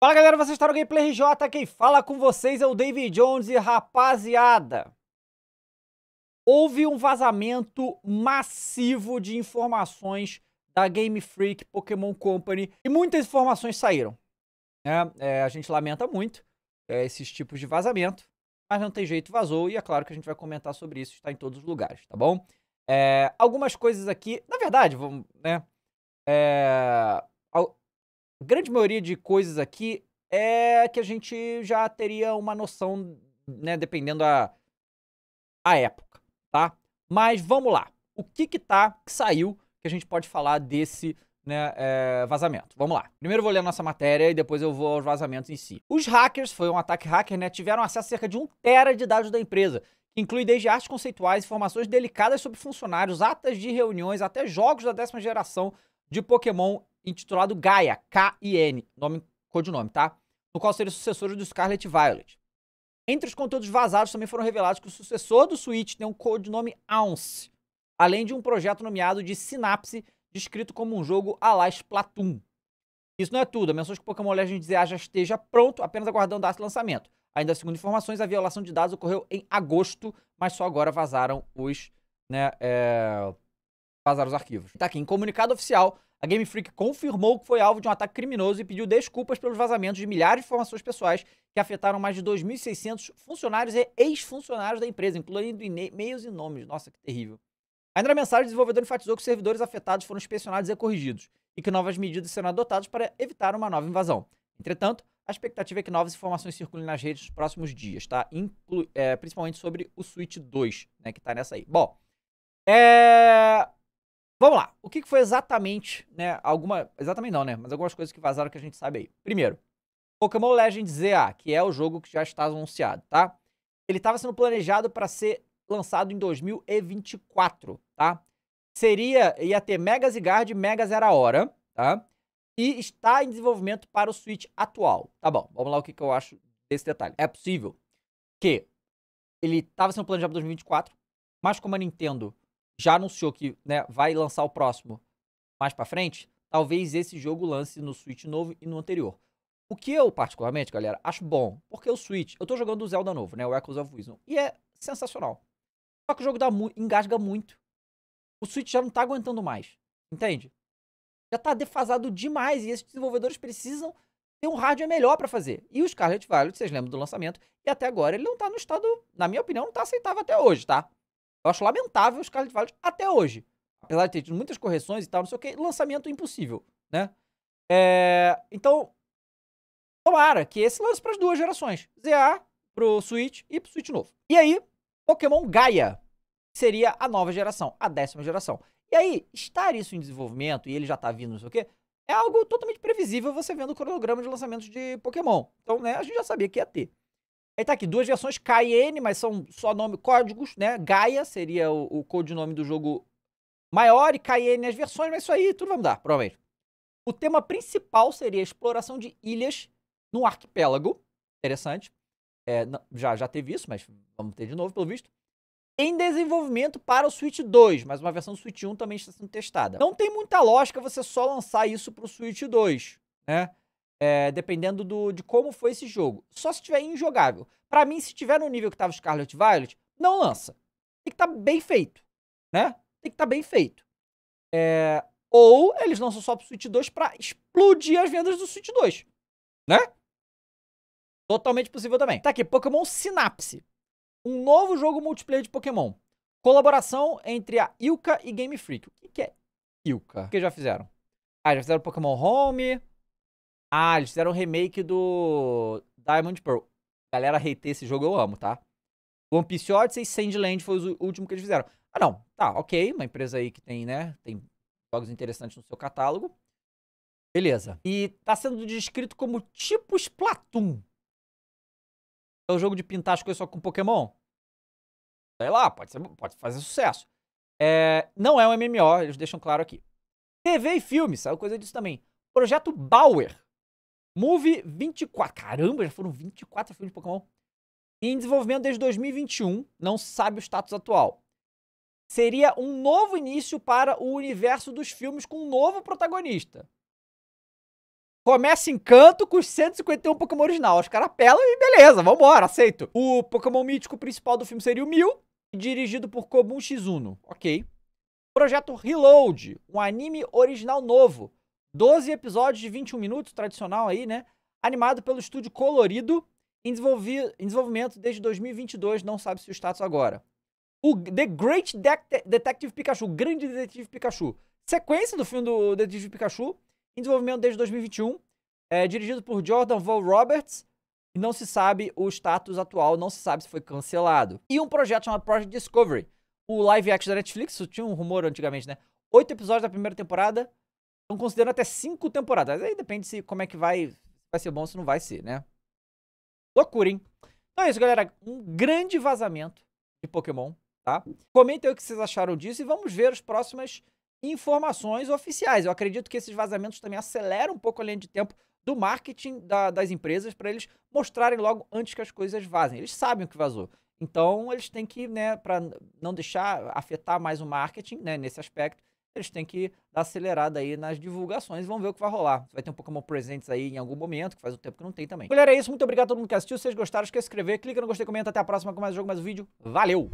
Fala galera, vocês estão no Gameplay RJ, quem fala com vocês é o David Jones e rapaziada. Houve um vazamento massivo de informações da Game Freak, Pokémon Company e muitas informações saíram. É, é, a gente lamenta muito é, esses tipos de vazamento, mas não tem jeito, vazou e é claro que a gente vai comentar sobre isso, está em todos os lugares, tá bom? É, algumas coisas aqui, na verdade, vamos, né? É, a grande maioria de coisas aqui é que a gente já teria uma noção, né, dependendo a, a época, tá? Mas vamos lá. O que que tá, que saiu, que a gente pode falar desse né, é, vazamento. Vamos lá. Primeiro eu vou ler a nossa matéria e depois eu vou aos vazamentos em si. Os hackers, foi um ataque hacker, né, tiveram acesso a cerca de um tera de dados da empresa, que inclui desde artes conceituais, informações delicadas sobre funcionários, atas de reuniões, até jogos da décima geração de Pokémon intitulado Gaia, K-I-N, nome, codinome, tá? No qual seria o sucessor do Scarlet Violet. Entre os conteúdos vazados também foram revelados que o sucessor do Switch tem um codinome Ounce, além de um projeto nomeado de Sinapse, descrito como um jogo a la Splatoon. Isso não é tudo. A menções que o Pokémon Legends DA já esteja pronto, apenas aguardando o lançamento. Ainda segundo informações, a violação de dados ocorreu em agosto, mas só agora vazaram os, né, é... vazaram os arquivos. Tá aqui, em comunicado oficial, a Game Freak confirmou que foi alvo de um ataque criminoso e pediu desculpas pelos vazamentos de milhares de informações pessoais que afetaram mais de 2.600 funcionários e ex-funcionários da empresa, incluindo e-mails e nomes. Nossa, que terrível. Ainda na mensagem, o desenvolvedor enfatizou que os servidores afetados foram inspecionados e corrigidos e que novas medidas serão adotadas para evitar uma nova invasão. Entretanto, a expectativa é que novas informações circulem nas redes nos próximos dias, tá? Inclu é, principalmente sobre o Switch 2, né, que tá nessa aí. Bom, é... Vamos lá. O que foi exatamente, né? Alguma. Exatamente não, né? Mas algumas coisas que vazaram que a gente sabe aí. Primeiro, Pokémon Legends ZA, que é o jogo que já está anunciado, tá? Ele estava sendo planejado para ser lançado em 2024, tá? Seria. ia ter Mega Zigard e Mega Zera Hora, tá? E está em desenvolvimento para o Switch atual. Tá bom, vamos lá o que, que eu acho desse detalhe. É possível que ele estava sendo planejado para 2024, mas como a Nintendo já anunciou que né, vai lançar o próximo mais para frente, talvez esse jogo lance no Switch novo e no anterior. O que eu, particularmente, galera, acho bom, porque o Switch, eu tô jogando o Zelda novo, né, o Echoes of Wisdom, e é sensacional. Só que o jogo dá mu engasga muito. O Switch já não tá aguentando mais, entende? Já tá defasado demais e esses desenvolvedores precisam ter um rádio melhor para fazer. E o Scarlet Violet, vocês lembram do lançamento, e até agora ele não tá no estado, na minha opinião, não tá aceitável até hoje, tá? Eu acho lamentável o Scarlett Valley até hoje. Apesar de ter tido muitas correções e tal, não sei o que, lançamento impossível, né? É, então, tomara que esse lance para as duas gerações. ZA pro Switch e pro Switch novo. E aí, Pokémon Gaia seria a nova geração, a décima geração. E aí, estar isso em desenvolvimento e ele já tá vindo, não sei o quê, é algo totalmente previsível você vendo o cronograma de lançamentos de Pokémon. Então, né, a gente já sabia que ia ter. Aí tá aqui, duas versões Cayenne, mas são só nome, códigos, né? Gaia seria o, o codinome do jogo maior e Cayenne as versões, mas isso aí tudo vamos dar, provavelmente. O tema principal seria a exploração de ilhas no arquipélago. Interessante. É, já, já teve isso, mas vamos ter de novo, pelo visto. Em desenvolvimento para o Switch 2, mas uma versão do Switch 1 também está sendo testada. Não tem muita lógica você só lançar isso para o Switch 2, né? É, dependendo do, de como foi esse jogo. Só se tiver injogável. Para mim, se tiver no nível que tava Scarlet Violet, não lança. Tem que estar tá bem feito, né? Tem que estar tá bem feito. É, ou eles lançam só pro Switch 2 para explodir as vendas do Switch 2, né? Totalmente possível também. Tá aqui, Pokémon Sinapse. Um novo jogo multiplayer de Pokémon. Colaboração entre a Ilka e Game Freak. O que, que é Ilka? O que já fizeram? Ah, já fizeram Pokémon Home, ah, eles fizeram um remake do Diamond Pearl. Galera, reter esse jogo, eu amo, tá? One Piece Odyssey e Sandland foi o último que eles fizeram. Ah, não. Tá, ok. Uma empresa aí que tem, né? Tem jogos interessantes no seu catálogo. Beleza. E tá sendo descrito como tipo Splatoon. É o jogo de pintar as coisas só com Pokémon? Sei lá, pode, ser, pode fazer sucesso. É, não é um MMO, eles deixam claro aqui. TV e filmes, saiu coisa disso também. Projeto Bauer Move 24. Caramba, já foram 24 filmes de Pokémon. Em desenvolvimento desde 2021, não sabe o status atual. Seria um novo início para o universo dos filmes com um novo protagonista. Começa em Canto com os 151 Pokémon original. Os caras apelam e beleza, vambora, aceito. O Pokémon mítico principal do filme seria o Mil, dirigido por Kobun Shizuno. Ok. Projeto Reload, um anime original novo, 12 episódios de 21 minutos, tradicional aí, né? Animado pelo estúdio Colorido, em, em desenvolvimento desde 2022, não sabe se o status agora. O The Great De Detective Pikachu, o Grande detective Pikachu. Sequência do filme do detective Pikachu, em desenvolvimento desde 2021, é, eh, dirigido por Jordan Val Roberts, e não se sabe o status atual, não se sabe se foi cancelado. E um projeto chamado Project Discovery, o live action da Netflix, tinha um rumor antigamente, né? Oito episódios da primeira temporada, Estão considerando até cinco temporadas. Aí depende se como é que vai. Vai ser bom se não vai ser, né? Loucura, hein? Então é isso, galera. Um grande vazamento de Pokémon, tá? Comentem o que vocês acharam disso e vamos ver as próximas informações oficiais. Eu acredito que esses vazamentos também aceleram um pouco a linha de tempo do marketing da, das empresas para eles mostrarem logo antes que as coisas vazem. Eles sabem o que vazou. Então eles têm que, né, para não deixar afetar mais o marketing, né, nesse aspecto, eles têm que dar acelerada aí nas divulgações e vamos ver o que vai rolar. Vai ter um Pokémon Presents aí em algum momento, que faz um tempo que não tem também. Galera, é isso. Muito obrigado a todo mundo que assistiu. Se vocês gostaram, esquece de inscrever, clica no gostei, comenta. Até a próxima com mais um jogo, mais um vídeo. Valeu!